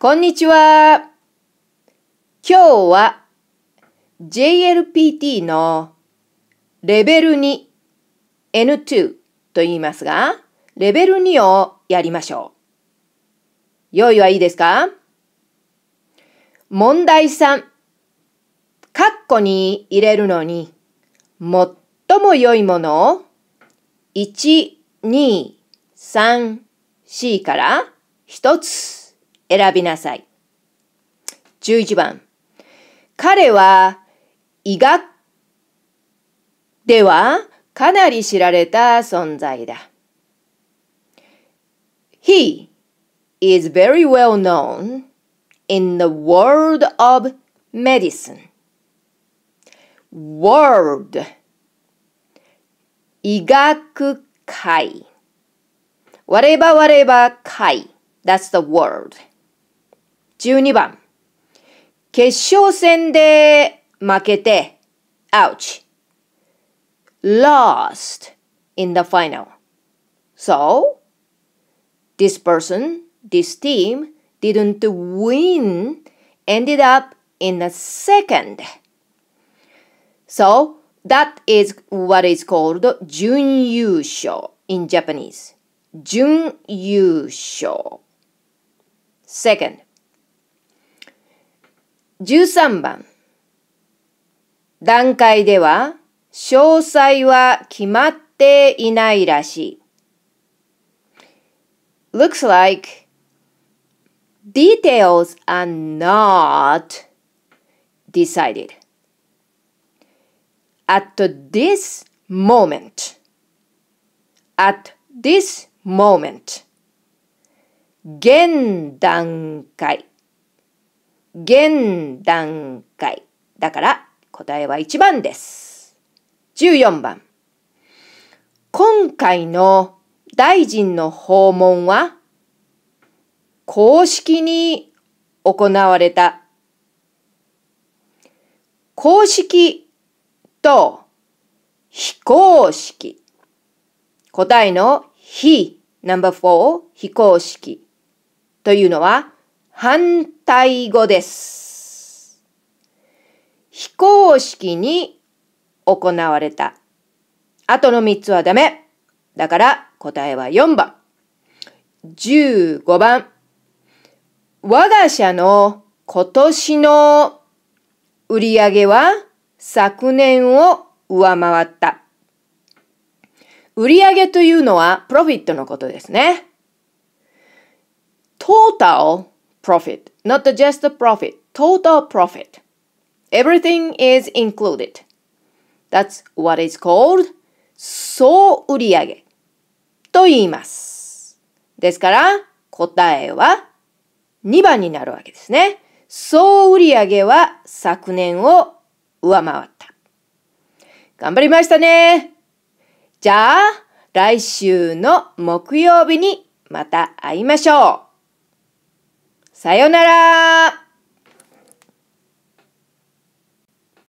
こんにちは。今日は JLPT のレベル 2N2 と言いますが、レベル2をやりましょう。用意はいいですか問題3。カッコに入れるのに最も良いものを1、2、3、4から1つ。選びなさい。11番。彼は医学ではかなり知られた存在だ。He is very well known in the world of medicine. World 医学界 Whatever, whatever, k That's the word. 12番。決勝戦で負けて、ouch. Lost in the final. So, this person, this team didn't win, ended up in the second. So, that is what is called jun'yusho in Japanese. Jun'yusho, Second. 13番段階では詳細は決まっていないらしい。Looks like details are not decided at this moment. at this moment. 現段階。現段階。だから答えは1番です。14番。今回の大臣の訪問は公式に行われた。公式と非公式。答えの非 n o ー、非公式というのは反対語です。非公式に行われた。あとの3つはダメ。だから答えは4番。15番。我が社の今年の売り上げは昨年を上回った。売上というのはプロフィットのことですね。トータル profit, not just the profit, total profit. Everything is included. That's what is called 総売上と言います。ですから答えは2番になるわけですね。総売上は昨年を上回った。頑張りましたね。じゃあ来週の木曜日にまた会いましょう。さよなら